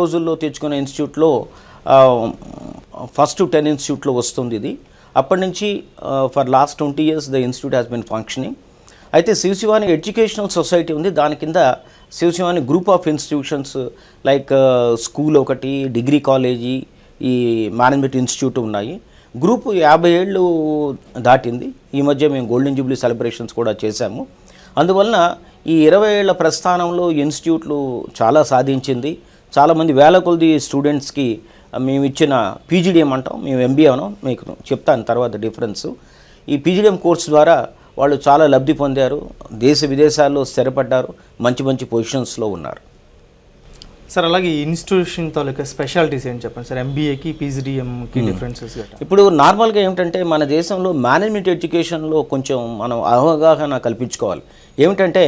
రోజుల్లో తెచ్చుకున్న ఇన్స్టిట్యూట్లో ఫస్ట్ టెన్ ఇన్స్టిట్యూట్లో వస్తుంది ఇది అప్పటి నుంచి for last twenty years the institute has been functioning అయితే శివశివాని ఎడ్యుకేషనల్ సొసైటీ ఉంది దాని కింద Sivasivani group of institutions like school ఒకటి డిగ్రీ కాలేజీ ఈ మేనేజ్మెంట్ ఇన్స్టిట్యూట్ ఉన్నాయి గ్రూప్ యాభై ఏళ్ళు దాటింది ఈ మధ్య మేము గోల్డెన్ జూబ్లీ సెలబ్రేషన్స్ కూడా చేశాము అందువలన ఈ ఇరవై ఏళ్ల ప్రస్థానంలో ఇన్స్టిట్యూట్లు చాలా సాధించింది చాలామంది వేల కొలది స్టూడెంట్స్కి మేము ఇచ్చిన పీజీడిఎం అంటాం మేము ఎంబీఏ అనో మీకు చెప్తాను తర్వాత డిఫరెన్స్ ఈ పీజీడిఎం కోర్స్ ద్వారా వాళ్ళు చాలా లబ్ధి పొందారు దేశ విదేశాల్లో స్థిరపడ్డారు మంచి మంచి పొజిషన్స్లో ఉన్నారు సార్ అలాగే ఇన్స్టిట్యూషన్ తాలూకా స్పెషాలిటీస్ ఏం చెప్పండి సార్ ఎంబీఏకి పీజీడిఎంకి డిఫరెన్సెస్ ఇప్పుడు నార్మల్గా ఏమిటంటే మన దేశంలో మేనేజ్మెంట్ ఎడ్యుకేషన్లో కొంచెం మనం అవగాహన కల్పించుకోవాలి ఏమిటంటే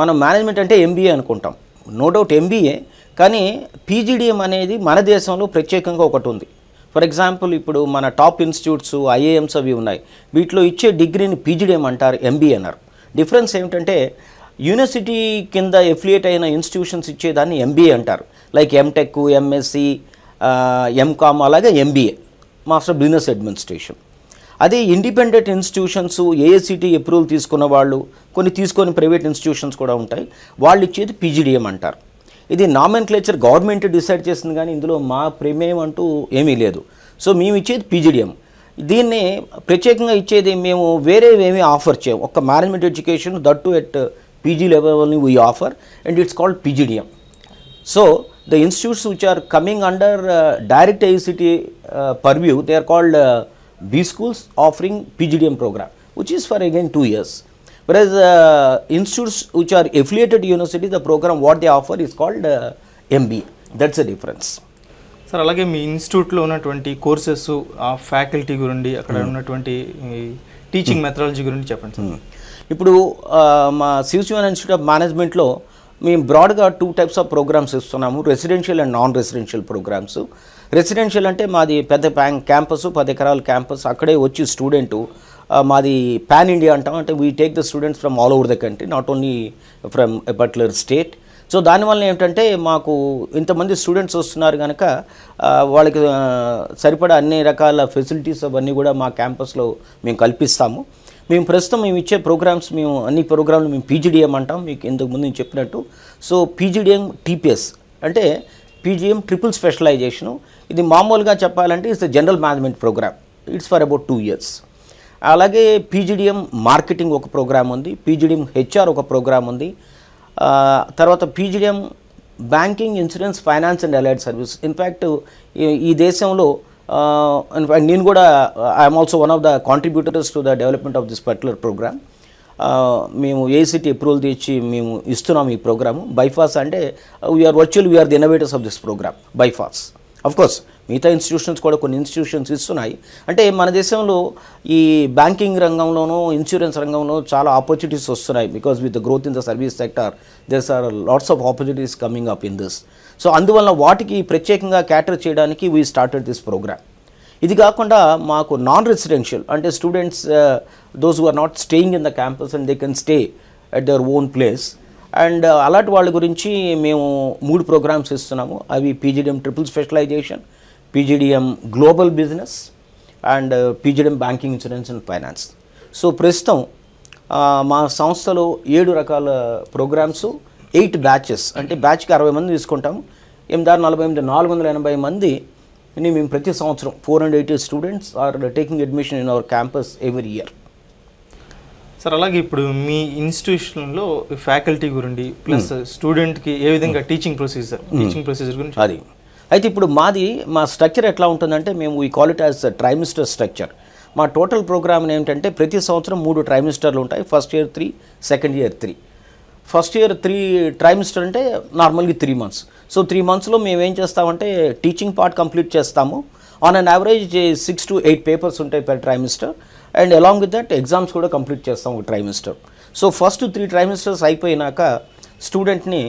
మనం మేనేజ్మెంట్ అంటే ఎంబీఏ అనుకుంటాం నో డౌట్ ఎంబీఏ కానీ పీజీడిఎం అనేది మన దేశంలో ప్రత్యేకంగా ఒకటి ఉంది ఫర్ ఎగ్జాంపుల్ ఇప్పుడు మన టాప్ ఇన్స్టిట్యూట్స్ ఐఏఎంస్ అవి ఉన్నాయి వీటిలో ఇచ్చే డిగ్రీని పీజీడిఎం అంటారు అన్నారు డిఫరెన్స్ ఏమిటంటే యూనివర్సిటీ కింద ఎఫిలియేట్ అయిన ఇన్స్టిట్యూషన్స్ ఇచ్చేదాన్ని ఎంబీఏ అంటారు లైక్ ఎంటెక్ ఎంఎస్సి ఎంకామ్ అలాగే ఎంబీఏ మాస్టర్ బిజినెస్ అడ్మినిస్ట్రేషన్ అదే ఇండిపెండెంట్ ఇన్స్టిట్యూషన్స్ ఏఏసిటీ అప్రూవల్ తీసుకున్న వాళ్ళు కొన్ని తీసుకొని ప్రైవేట్ ఇన్స్టిట్యూషన్స్ కూడా ఉంటాయి వాళ్ళు ఇచ్చేది పీజీడిఎం అంటారు ఇది నామెన్క్లేచర్ గవర్నమెంట్ డిసైడ్ చేసింది కానీ ఇందులో మా ప్రమేయం అంటూ ఏమీ లేదు సో మేము ఇచ్చేది పీజీడిఎం దీన్ని ప్రత్యేకంగా ఇచ్చేది మేము వేరే ఏమీ ఆఫర్ చేయం ఒక management education that to at PG లెవెల్ని we offer and it's called PGDM so the institutes which are coming under direct AICTE purview they are called B schools offering PGDM program which is for again two years Whereas uh, institutes which are affiliated university, the program what they offer is called uh, MBA. That's the difference. Sir అలాగే మీ ఇన్స్టిట్యూట్లో ఉన్నటువంటి courses ఆ faculty గురించి అక్కడ hmm. ఉన్నటువంటి teaching methodology hmm. గురించి చెప్పండి సార్ hmm. ఇప్పుడు మా శివశివన్ ఇన్స్టిట్యూట్ ఆఫ్ మేనేజ్మెంట్లో మేము బ్రాడ్గా టూ టైప్స్ ఆఫ్ ప్రోగ్రామ్స్ ఇస్తున్నాము residential and non residential programs residential అంటే మాది పెద్ద క్యాంపస్ పది ఎకరాల క్యాంపస్ అక్కడే వచ్చి స్టూడెంటు మాది పాన్ ఇండియా అంటాం అంటే we take the students from all over the country not only from a particular state so దానివల్ల ఏంటంటే మాకు ఇంతమంది స్టూడెంట్స్ వస్తున్నారు కనుక వాళ్ళకి సరిపడా అన్ని రకాల ఫెసిలిటీస్ అవన్నీ కూడా మా క్యాంపస్లో మేము కల్పిస్తాము మేము ప్రస్తుతం మేము ఇచ్చే ప్రోగ్రామ్స్ మేము అన్ని ప్రోగ్రాంలు మేము పీజీడిఎం అంటాం మీకు ఇంతకుముందు నేను చెప్పినట్టు సో పీజీడిఎం టీపీఎస్ అంటే పీజీఎం ట్రిపుల్ స్పెషలైజేషను ఇది మామూలుగా చెప్పాలంటే it's the general management program it's for about two years అలాగే పీజీడిఎం మార్కెటింగ్ ఒక ప్రోగ్రామ్ ఉంది పీజీడిఎం హెచ్ఆర్ ఒక ప్రోగ్రామ్ ఉంది తర్వాత PGDM banking insurance finance and allied service in fact ఈ దేశంలో ఇన్ఫ్యాక్ట్ నేను కూడా I'm also one of the contributors to the development of this particular program మేము ఏసీటీ అప్రూవల్ తెచ్చి మేము ఇస్తున్నాం ఈ ప్రోగ్రాము బైఫాస్ అంటే VR virtual VR the innovators of this program బైఫాస్ కోర్స్ మిగతా ఇన్స్టిట్యూషన్స్ కూడా కొన్ని ఇన్స్టిట్యూషన్స్ ఇస్తున్నాయి అంటే మన దేశంలో ఈ బ్యాంకింగ్ రంగంలోనూ ఇన్సూరెన్స్ రంగంలో చాలా ఆపర్చునిటీస్ వస్తున్నాయి because with the growth in the service sector there are lots of opportunities coming up in this so అందువల్ల వాటికి ప్రత్యేకంగా క్యాటర్ చేయడానికి వీ స్టార్టెడ్ దిస్ ప్రోగ్రామ్ ఇది కాకుండా మాకు నాన్ రెసిడెన్షియల్ అంటే students those who are not staying in the campus and they can stay at their own place and అలాంటి వాళ్ళ గురించి మేము మూడు ప్రోగ్రామ్స్ ఇస్తున్నాము అవి PGDM triple specialization PGDM global business and PGDM banking insurance and finance so ప్రస్తుతం మా సంస్థలో ఏడు రకాల ప్రోగ్రామ్స్ ఎయిట్ బ్యాచెస్ అంటే బ్యాచ్కి అరవై మంది తీసుకుంటాము ఎనిమిది నలభై ఎనిమిది నాలుగు వందల ఎనభై మందిని మేము ప్రతి సంవత్సరం four hundred eighty students are taking admission in our campus every year sir అలాగే ఇప్పుడు మీ ఇన్స్టిట్యూషన్లో ఫ్యాకల్టీ గురించి ప్లస్ స్టూడెంట్కి ఏ విధంగా టీచింగ్ ప్రొసీజర్ టీచింగ్ ప్రొసీజర్ గురించి అది అయితే ఇప్పుడు మాది మా స్ట్రక్చర్ ఎట్లా ఉంటుందంటే మేము ఈ క్వాలిటీ యాజ్ ట్రైమిస్టర్ స్ట్రక్చర్ మా టోటల్ ప్రోగ్రామ్ ఏంటంటే ప్రతి సంవత్సరం మూడు ట్రైమిస్టర్లు ఉంటాయి first year three second year three first year three trimester అంటే నార్మల్గా త్రీ మంత్స్ సో త్రీ మంత్స్లో మేము ఏం చేస్తామంటే టీచింగ్ పార్ట్ కంప్లీట్ చేస్తాము on an average six to eight papers ఉంటాయి per trimester and along with that exams కూడా complete చేస్తాం ఒక trimester so first three trimesters అయిపోయినాక స్టూడెంట్ని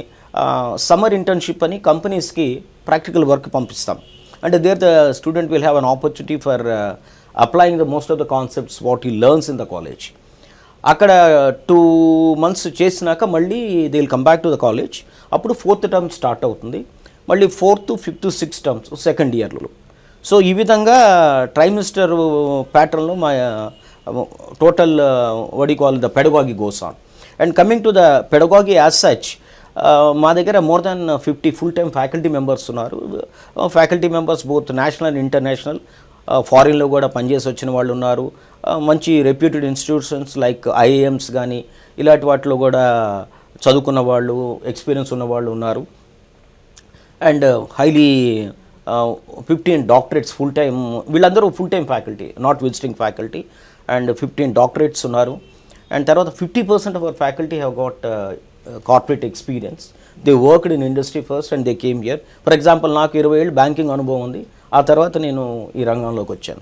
సమ్మర్ ఇంటర్న్షిప్ అని కంపెనీస్కి ప్రాక్టికల్ వర్క్ పంపిస్తాం and there the student will have an opportunity for applying the most of the concepts what he learns in the college అక్కడ two months చేసినాక మళ్ళీ they will come back to the college అప్పుడు fourth term start అవుతుంది మళ్ళీ fourth fifth sixth terms second ఇయర్లో so ఈ విధంగా trimester ప్యాటర్న్లో మా total what we call the pedagogy goes on and coming to the pedagogy as such మా దగ్గర more than fifty full time faculty members ఉన్నారు faculty members both national and international ఫారిన్లో కూడా పనిచేసి వచ్చిన వాళ్ళు ఉన్నారు మంచి రెప్యూటెడ్ ఇన్స్టిట్యూషన్స్ లైక్ ఐఏఎమ్స్ కానీ ఇలాంటి వాటిలో కూడా చదువుకున్న వాళ్ళు ఎక్స్పీరియన్స్ ఉన్న వాళ్ళు ఉన్నారు and highly uh, fifteen doctorates full time వీళ్ళందరూ full time faculty not visiting faculty and fifteen doctorates ఉన్నారు అండ్ తర్వాత fifty percent of our faculty have got corporate experience they worked in industry first and they came here for example నాకు ఇరవై ఏళ్ళు banking అనుభవం ఉంది ఆ తర్వాత నేను ఈ రంగంలోకి వచ్చాను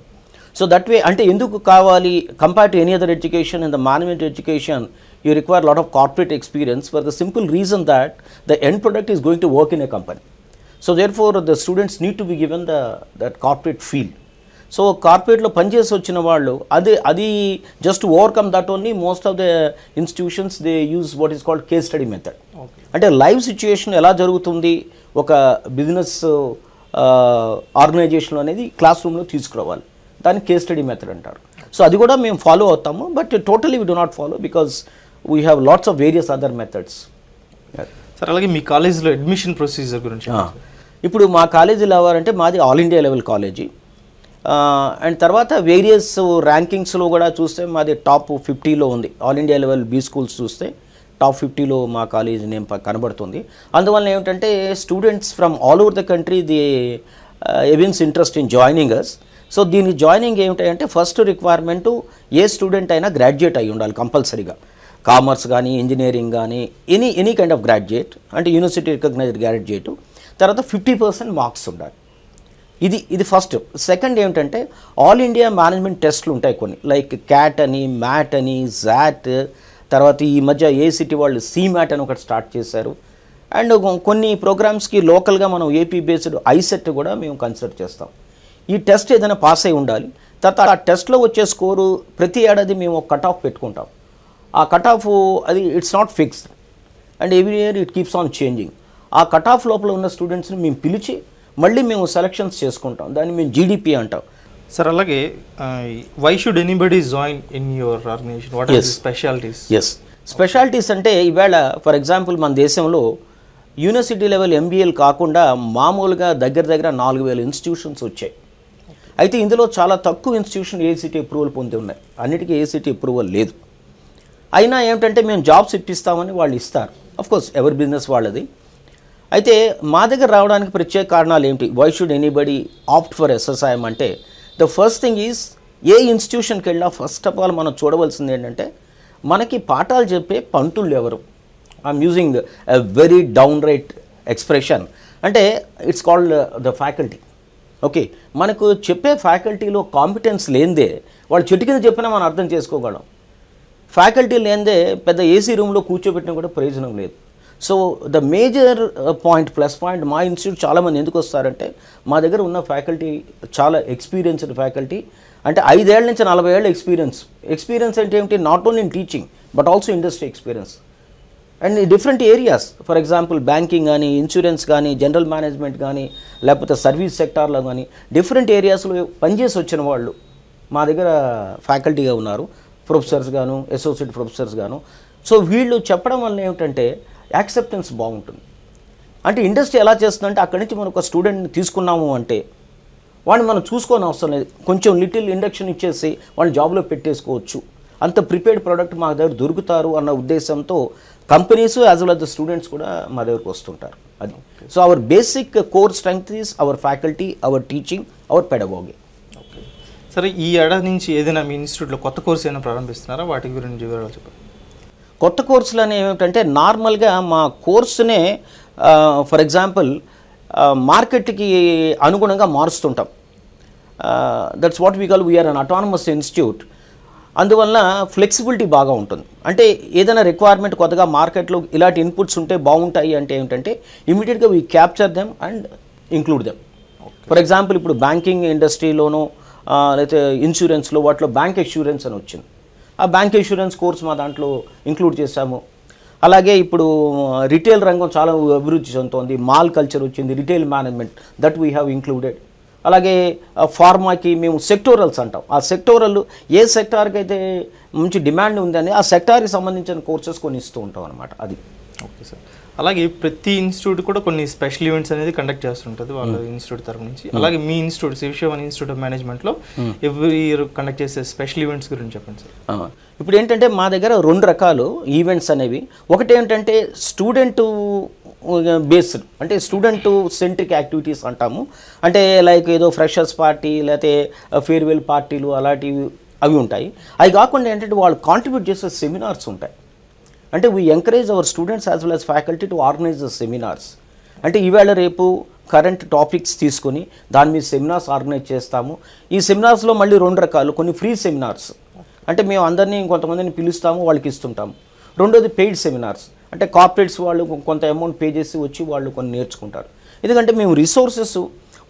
సో దట్ వే అంటే ఎందుకు కావాలి compare to any other education in the management education you require lot of corporate experience for the simple reason that the end product is going to work in a company so therefore the students need to be given the that corporate feel so కార్పొరేట్లో పనిచేసి వచ్చిన వాళ్ళు అదే అది just overcome that only most of the institutions they use what is called case study method అంటే live situation ఎలా జరుగుతుంది ఒక బిజినెస్ ఆర్గనైజేషన్ అనేది క్లాస్ రూమ్లో తీసుకురావాలి దాన్ని కేస్ స్టడీ మెథడ్ అంటారు సో అది కూడా మేము ఫాలో అవుతాము but totally we do not follow because we have lots of various other methods sir అలాగే మీ కాలేజీలో అడ్మిషన్ ప్రొసీజర్ గురించి ఇప్పుడు మా కాలేజీలో అవ్వాలంటే మాది all India level college and తర్వాత వేరియస్ ర్యాంకింగ్స్లో కూడా చూస్తే మాది టాప్ ఫిఫ్టీలో ఉంది all India level B schools చూస్తే టాప్ ఫిఫ్టీలో మా కాలేజ్ నేమ్ కనబడుతుంది అందువల్ల ఏమిటంటే students from all over the country they evince interest in joining us so దీని జాయినింగ్ ఏమిటంటే ఫస్ట్ రిక్వైర్మెంటు ఏ స్టూడెంట్ అయినా గ్రాడ్యుయేట్ అయి ఉండాలి కంపల్సరీగా కామర్స్ కానీ ఇంజనీరింగ్ కానీ any any kind of graduate అంటే యూనివర్సిటీ రికగ్నైజ్డ్ గ్రాడ్యుయేట్ తర్వాత ఫిఫ్టీ పర్సెంట్ మార్క్స్ ఉండాలి ఇది ఇది ఫస్ట్ సెకండ్ ఏమిటంటే ఆల్ ఇండియా మేనేజ్మెంట్ టెస్ట్లు ఉంటాయి కొన్ని లైక్ క్యాట్ అని మ్యాట్ అని జాట్ తర్వాత ఈ మధ్య ఏసిటీ వాళ్ళు మ్యాట్ అని ఒకటి స్టార్ట్ చేశారు అండ్ కొన్ని ప్రోగ్రామ్స్కి లోకల్గా మనం ఏపీ బేస్డ్ ఐసెట్ కూడా మేము కన్సిడర్ చేస్తాం ఈ టెస్ట్ ఏదైనా పాస్ అయి ఉండాలి తర్వాత ఆ టెస్ట్లో వచ్చే స్కోరు ప్రతి ఏడాది మేము ఒక కట్ ఆఫ్ పెట్టుకుంటాం ఆ కట్ ఆఫ్ అది it's not fixed and every year it keeps on changing ఆ కట్ ఆఫ్ లోపల ఉన్న స్టూడెంట్స్ని మేము పిలిచి మళ్ళీ మేము సెలక్షన్స్ చేసుకుంటాం దాన్ని మేము జీడిపి అంటాం సార్ అలాగే why should anybody join in your organization what are specialities yes specialities అంటే ఈవేళ ఫర్ ఎగ్జాంపుల్ మన దేశంలో యూనివర్సిటీ లెవెల్ ఎంబీఏలు కాకుండా మామూలుగా దగ్గర దగ్గర నాలుగు వేల ఇన్స్టిట్యూషన్స్ వచ్చాయి అయితే ఇందులో చాలా తక్కువ ఇన్స్టిట్యూషన్ ఏసీటీ అప్రూవల్ పొంది ఉన్నాయి అన్నిటికీ ఏసీటీ అప్రూవల్ లేదు అయినా ఏమిటంటే మేము జాబ్స్ ఇప్పిస్తామని వాళ్ళు ఇస్తారు అఫ్కోర్స్ ఎవరి బిజినెస్ వాళ్ళది అయితే మా దగ్గర రావడానికి ప్రత్యేక కారణాలు ఏమిటి why should anybody opt for SSIM అంటే ద ఫస్ట్ థింగ్ ఈజ్ ఏ ఇన్స్టిట్యూషన్కి వెళ్ళినా ఫస్ట్ ఆఫ్ ఆల్ మనం చూడవలసింది ఏంటంటే మనకి పాఠాలు చెప్పే పంతులు ఎవరు I'm using very downright expression అంటే it's called the faculty okay మనకు చెప్పే ఫ్యాకల్టీలో కాంపిటెన్స్ లేనిదే వాళ్ళు చెట్టు కింద చెప్పినా మనం అర్థం చేసుకోగలం ఫ్యాకల్టీ లేనిదే పెద్ద ఏసీ రూమ్లో కూర్చోబెట్టినా కూడా ప్రయోజనం లేదు so the major point plus point మా ఇన్స్టిట్యూట్ చాలామంది ఎందుకు వస్తారంటే మా దగ్గర ఉన్న ఫ్యాకల్టీ చాలా ఎక్స్పీరియన్స్డ్ ఫ్యాకల్టీ అంటే ఐదేళ్ల నుంచి నలభై ఏళ్ళ ఎక్స్పీరియన్స్ ఎక్స్పీరియన్స్ అంటే ఏమిటి not only in teaching but also industry experience and different areas for example banking కానీ ఇన్సూరెన్స్ కానీ జనరల్ మేనేజ్మెంట్ కానీ లేకపోతే సర్వీస్ సెక్టార్లో కానీ డిఫరెంట్ ఏరియాస్లో పనిచేసి వచ్చిన వాళ్ళు మా దగ్గర ఫ్యాకల్టీగా ఉన్నారు ప్రొఫెసర్స్ గాను అసోసియేట్ ప్రొఫెసర్స్ గాను సో వీళ్ళు చెప్పడం వల్ల ఏమిటంటే యాక్సెప్టెన్స్ బాగుంటుంది అంటే ఇండస్ట్రీ ఎలా చేస్తుందంటే అక్కడి నుంచి మనం ఒక స్టూడెంట్ని తీసుకున్నాము అంటే వాడిని మనం చూసుకోని అవసరం లేదు కొంచెం లిటిల్ ఇండక్షన్ ఇచ్చేసి వాళ్ళని జాబ్లో పెట్టేసుకోవచ్చు అంత ప్రిపేర్డ్ ప్రోడక్ట్ మా దగ్గర దొరుకుతారు అన్న ఉద్దేశంతో companies as well as the students కూడా మా దగ్గరకు వస్తుంటారు అది so our basic core strength is our faculty our teaching our pedagogy సరే ఈ ఏడాది నుంచి ఏదైనా మీ ఇన్స్టిట్యూట్లో కొత్త కోర్స్ ఏమైనా ప్రారంభిస్తున్నారా వాటి గురించి వివరాలు చెప్పండి కొత్త కోర్సులు అనేవి ఏమిటంటే నార్మల్గా మా కోర్సునే ఫర్ ఎగ్జాంపుల్ మార్కెట్కి అనుగుణంగా మారుస్తుంటాం that's what we call VR an autonomous institute అందువలన ఫ్లెక్సిబిలిటీ బాగా ఉంటుంది అంటే ఏదైనా రిక్వైర్మెంట్ కొత్తగా మార్కెట్లో ఇలాంటి ఇన్పుట్స్ ఉంటే బాగుంటాయి అంటే ఏమిటంటే ఇమీడియట్గా we capture them and include them for example ఇప్పుడు బ్యాంకింగ్ ఇండస్ట్రీలోనూ లేకపోతే ఇన్సూరెన్స్లో వాటిలో బ్యాంక్ ఇన్సూరెన్స్ అని వచ్చింది ఆ బ్యాంక్ ఇన్సూరెన్స్ కోర్స్ మా దాంట్లో ఇంక్లూడ్ చేశాము అలాగే ఇప్పుడు రిటైల్ రంగం చాలా అభివృద్ధి చెందుతోంది మాల్ కల్చర్ వచ్చింది retail management that we have included అలాగే ఫార్మాకి మేము సెక్టోరల్స్ అంటాం ఆ సెక్టోరల్ ఏ సెక్టార్కి అయితే మంచి డిమాండ్ ఉందని ఆ సెక్టార్కి సంబంధించిన కోర్సెస్ కొన్ని ఇస్తూ ఉంటాం అనమాట అది ఓకే సార్ అలాగే ప్రతి ఇన్స్టిట్యూట్ కూడా కొన్ని స్పెషల్ ఈవెంట్స్ అనేది కండక్ట్ చేస్తుంటుంది వాళ్ళ ఇన్స్టిట్యూట్ తరఫు నుంచి అలాగే మీ ఇన్స్టిట్యూట్ శివశివన్ ఇన్స్టిట్యూట్ ఆఫ్ మేనేజ్మెంట్లో ఎవ్రీ ఇయర్ కండక్ట్ చేసే స్పెషల్ ఈవెంట్స్ గురించి చెప్పండి సార్ ఇప్పుడు ఏంటంటే మా దగ్గర రెండు రకాలు ఈవెంట్స్ అనేవి ఒకటి ఏంటంటే స్టూడెంట్ బేస్డ్ అంటే స్టూడెంట్ సెంట్రిక్ యాక్టివిటీస్ అంటాము అంటే లైక్ ఏదో ఫ్రెషర్స్ పార్టీ లేకపోతే ఫేర్వెల్ పార్టీలు అలాంటివి అవి ఉంటాయి అవి కాకుండా ఏంటంటే వాళ్ళు కాంట్రిబ్యూట్ చేసే సెమినార్స్ ఉంటాయి అంటే we encourage our students as well as faculty to organize the seminars అంటే ఈవేళ రేపు కరెంట్ టాపిక్స్ తీసుకొని దాని మీద సెమినార్స్ ఆర్గనైజ్ చేస్తాము ఈ సెమినార్స్లో మళ్ళీ రెండు రకాలు కొన్ని ఫ్రీ సెమినార్స్ అంటే మేము అందరినీ కొంతమందిని పిలుస్తాము వాళ్ళకి ఇస్తుంటాము రెండోది పెయిడ్ సెమినార్స్ అంటే కార్పొరేట్స్ వాళ్ళు కొంత అమౌంట్ పే చేసి వచ్చి వాళ్ళు కొన్ని నేర్చుకుంటారు ఎందుకంటే మేము resources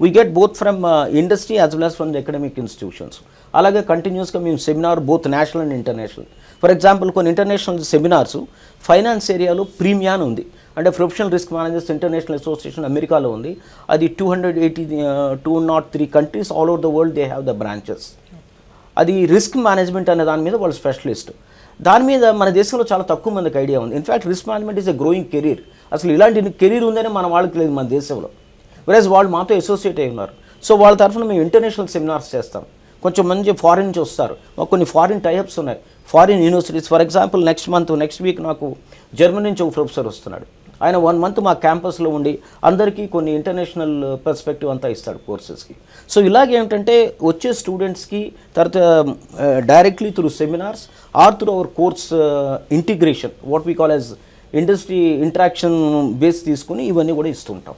we get both from industry as well as from the academic institutions అలాగే కంటిన్యూస్గా మేము seminar both national and international for example కొన్ని ఇంటర్నేషనల్ సెమినార్స్ ఫైనాన్స్ ఏరియాలో ప్రీమియాన్ ఉంది అంటే professional risk managers international association అమెరికాలో ఉంది అది two hundred eighty two not three countries all over the world they have the branches అది risk management అనే దాని మీద వాళ్ళు స్పెషలిస్ట్ దాని మీద మన దేశంలో చాలా తక్కువ మందికి ఐడియా ఉంది in fact risk management is a growing career అసలు ఇలాంటి కెరీర్ ఉందనే మన వాళ్ళకి లేదు మన దేశంలో వెరేజ్ వాళ్ళు మాతో అసోసియేట్ అయి ఉన్నారు సో వాళ్ళ తరఫున మేము ఇంటర్నేషనల్ సెమినార్స్ చేస్తాం కొంచెం మంచి ఫారిన్ నుంచి వస్తారు మాకు కొన్ని ఫారిన్ టైఅప్స్ ఉన్నాయి foreign universities for example next month next week నాకు జర్మనీ నుంచి ఒక ప్రొఫెసర్ వస్తున్నాడు ఆయన వన్ మంత్ మా క్యాంపస్లో ఉండి అందరికీ కొన్ని ఇంటర్నేషనల్ పర్స్పెక్టివ్ అంతా ఇస్తాడు కోర్సెస్కి సో ఇలాగేమిటంటే వచ్చే స్టూడెంట్స్కి తర్వాత directly through seminars or through our course integration what we call as industry interaction base తీసుకుని ఇవన్నీ కూడా ఇస్తుంటాం